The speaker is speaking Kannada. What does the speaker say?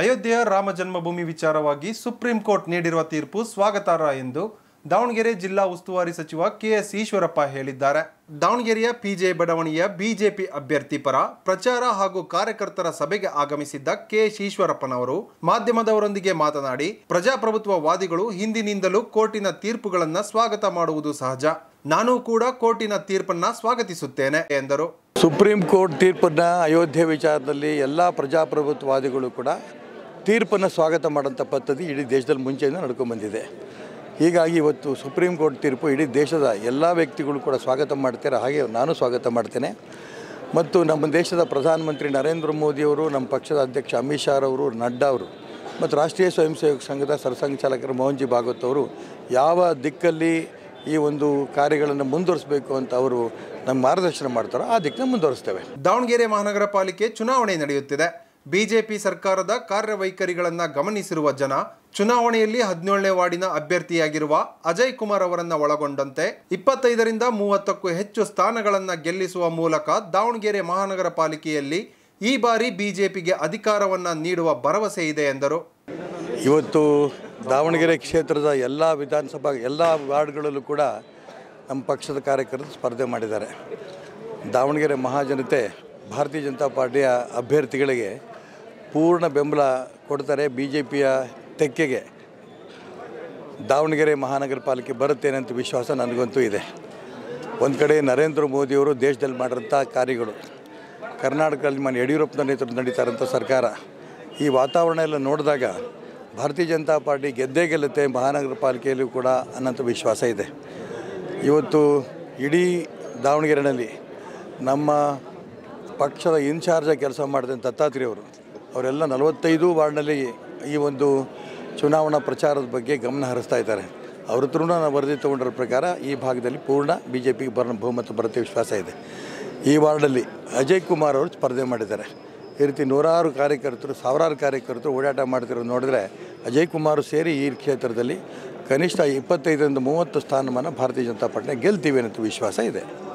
ಅಯೋಧ್ಯೆಯ ರಾಮ ಜನ್ಮಭೂಮಿ ವಿಚಾರವಾಗಿ ಸುಪ್ರೀಂ ಕೋರ್ಟ್ ನೀಡಿರುವ ತೀರ್ಪು ಸ್ವಾಗತಾರ್ಹ ಎಂದು ದಾವಣಗೆರೆ ಜಿಲ್ಲಾ ಉಸ್ತುವಾರಿ ಸಚಿವ ಎಸ್ ಈಶ್ವರಪ್ಪ ಹೇಳಿದ್ದಾರೆ ದಾವಣಗೆರೆಯ ಪಿಜೆ ಬಡಾವಣೆಯ ಬಿಜೆಪಿ ಅಭ್ಯರ್ಥಿ ಪರ ಪ್ರಚಾರ ಹಾಗೂ ಕಾರ್ಯಕರ್ತರ ಸಭೆಗೆ ಆಗಮಿಸಿದ್ದ ಎಸ್ ಈಶ್ವರಪ್ಪನವರು ಮಾಧ್ಯಮದವರೊಂದಿಗೆ ಮಾತನಾಡಿ ಪ್ರಜಾಪ್ರಭುತ್ವವಾದಿಗಳು ಹಿಂದಿನಿಂದಲೂ ಕೋರ್ಟಿನ ತೀರ್ಪುಗಳನ್ನು ಸ್ವಾಗತ ಮಾಡುವುದು ಸಹಜ ನಾನು ಕೂಡ ಕೋರ್ಟಿನ ತೀರ್ಪನ್ನ ಸ್ವಾಗತಿಸುತ್ತೇನೆ ಎಂದರು ಸುಪ್ರೀಂ ಕೋರ್ಟ್ ತೀರ್ಪನ್ನ ಅಯೋಧ್ಯೆ ವಿಚಾರದಲ್ಲಿ ಎಲ್ಲ ಪ್ರಜಾಪ್ರಭುತ್ವವಾದಿಗಳು ಕೂಡ ತೀರ್ಪನ್ನು ಸ್ವಾಗತ ಮಾಡೋಂಥ ಪದ್ಧತಿ ಇಡೀ ದೇಶದಲ್ಲಿ ಮುಂಚೆಯಿಂದ ಬಂದಿದೆ ಹೀಗಾಗಿ ಇವತ್ತು ಸುಪ್ರೀಂ ಕೋರ್ಟ್ ತೀರ್ಪು ಇಡೀ ದೇಶದ ಎಲ್ಲ ವ್ಯಕ್ತಿಗಳು ಕೂಡ ಸ್ವಾಗತ ಮಾಡ್ತಾರೆ ಹಾಗೆ ನಾನು ಸ್ವಾಗತ ಮಾಡ್ತೇನೆ ಮತ್ತು ನಮ್ಮ ದೇಶದ ಪ್ರಧಾನಮಂತ್ರಿ ನರೇಂದ್ರ ಮೋದಿಯವರು ನಮ್ಮ ಪಕ್ಷದ ಅಧ್ಯಕ್ಷ ಅಮಿತ್ ಶಾರವರು ನಡ್ಡಾ ಅವರು ಮತ್ತು ರಾಷ್ಟ್ರೀಯ ಸ್ವಯಂ ಸೇವಕ ಸಂಘದ ಸರ್ಸಂಘ ಮೋಹನ್ಜಿ ಭಾಗವತ್ ಅವರು ಯಾವ ದಿಕ್ಕಲ್ಲಿ ಈ ಒಂದು ಕಾರ್ಯಗಳನ್ನು ಮುಂದುವರಿಸಬೇಕು ಅಂತ ಅವರು ನಮ್ಮ ಮಾರ್ಗದರ್ಶನ ಮಾಡ್ತಾರೋ ಆ ದಿಕ್ಕನ್ನು ಮುಂದುವರಿಸ್ತೇವೆ ದಾವಣಗೆರೆ ಮಹಾನಗರ ಪಾಲಿಕೆ ಚುನಾವಣೆ ನಡೆಯುತ್ತಿದೆ ಬಿಜೆಪಿ ಸರ್ಕಾರದ ಕಾರ್ಯವೈಖರಿಗಳನ್ನು ಗಮನಿಸಿರುವ ಜನ ಚುನಾವಣೆಯಲ್ಲಿ ಹದಿನೇಳನೇ ವಾರ್ಡಿನ ಅಭ್ಯರ್ಥಿಯಾಗಿರುವ ಅಜಯ್ ಕುಮಾರ್ ಅವರನ್ನು ಒಳಗೊಂಡಂತೆ ಇಪ್ಪತ್ತೈದರಿಂದ ಮೂವತ್ತಕ್ಕೂ ಹೆಚ್ಚು ಸ್ಥಾನಗಳನ್ನು ಗೆಲ್ಲಿಸುವ ಮೂಲಕ ದಾವಣಗೆರೆ ಮಹಾನಗರ ಪಾಲಿಕೆಯಲ್ಲಿ ಈ ಬಾರಿ ಬಿಜೆಪಿಗೆ ಅಧಿಕಾರವನ್ನು ನೀಡುವ ಭರವಸೆ ಇದೆ ಎಂದರು ಇವತ್ತು ದಾವಣಗೆರೆ ಕ್ಷೇತ್ರದ ಎಲ್ಲ ವಿಧಾನಸಭಾ ಎಲ್ಲ ವಾರ್ಡ್ಗಳಲ್ಲೂ ಕೂಡ ನಮ್ಮ ಪಕ್ಷದ ಕಾರ್ಯಕರ್ತರು ಸ್ಪರ್ಧೆ ಮಾಡಿದ್ದಾರೆ ದಾವಣಗೆರೆ ಮಹಾಜನತೆ ಭಾರತೀಯ ಜನತಾ ಪಾರ್ಟಿಯ ಅಭ್ಯರ್ಥಿಗಳಿಗೆ ಪೂರ್ಣ ಬೆಂಬಲ ಕೊಡ್ತಾರೆ ಬಿ ಜೆ ಪಿಯ ತೆಕ್ಕೆಗೆ ದಾವಣಗೆರೆ ಮಹಾನಗರ ಪಾಲಿಕೆ ಬರುತ್ತೇನೆ ಅಂತ ವಿಶ್ವಾಸ ನನಗಂತೂ ಇದೆ ಒಂದು ಕಡೆ ನರೇಂದ್ರ ಮೋದಿಯವರು ದೇಶದಲ್ಲಿ ಮಾಡಿರೋಂಥ ಕಾರ್ಯಗಳು ಕರ್ನಾಟಕದಲ್ಲಿ ಮನೆ ಯಡಿಯೂರಪ್ಪನ ನೇತೃತ್ವ ನಡೀತಾ ಸರ್ಕಾರ ಈ ವಾತಾವರಣ ಎಲ್ಲ ನೋಡಿದಾಗ ಭಾರತೀಯ ಜನತಾ ಪಾರ್ಟಿ ಗೆದ್ದೇ ಗೆಲ್ಲುತ್ತೆ ಮಹಾನಗರ ಪಾಲಿಕೆಯಲ್ಲೂ ಕೂಡ ಅನ್ನೋಂಥ ವಿಶ್ವಾಸ ಇದೆ ಇವತ್ತು ಇಡೀ ದಾವಣಗೆರೆಯಲ್ಲಿ ನಮ್ಮ ಪಕ್ಷದ ಇನ್ಚಾರ್ಜಾಗಿ ಕೆಲಸ ಮಾಡಿದಂಥ ದತ್ತಾತ್ರೇಯವರು ಅವರೆಲ್ಲ ನಲವತ್ತೈದು ವಾರ್ಡ್ನಲ್ಲಿ ಈ ಒಂದು ಚುನಾವಣಾ ಪ್ರಚಾರದ ಬಗ್ಗೆ ಗಮನ ಹರಿಸ್ತಾ ಇದ್ದಾರೆ ಅವ್ರ ಹತ್ರ ನಾನು ವರದಿ ತಗೊಂಡಿರೋ ಪ್ರಕಾರ ಈ ಭಾಗದಲ್ಲಿ ಪೂರ್ಣ ಬಿ ಜೆ ಪಿಗೆ ಬರೋ ಬಹುಮತ ಬರುತ್ತೆ ವಿಶ್ವಾಸ ಇದೆ ಈ ವಾರ್ಡಲ್ಲಿ ಅಜಯ್ ಕುಮಾರ್ ಅವರು ಸ್ಪರ್ಧೆ ಮಾಡಿದ್ದಾರೆ ಈ ರೀತಿ ನೂರಾರು ಕಾರ್ಯಕರ್ತರು ಸಾವಿರಾರು ಕಾರ್ಯಕರ್ತರು ಓಡಾಟ ಮಾಡ್ತಿರೋದು ನೋಡಿದ್ರೆ ಅಜಯ್ ಕುಮಾರ್ ಸೇರಿ ಈ ಕ್ಷೇತ್ರದಲ್ಲಿ ಕನಿಷ್ಠ ಇಪ್ಪತ್ತೈದರಿಂದ ಮೂವತ್ತು ಸ್ಥಾನಮಾನ ಭಾರತೀಯ ಜನತಾ ಪಾರ್ಟಿನ ಗೆಲ್ತೀವಿ ಅನ್ನೋ ವಿಶ್ವಾಸ ಇದೆ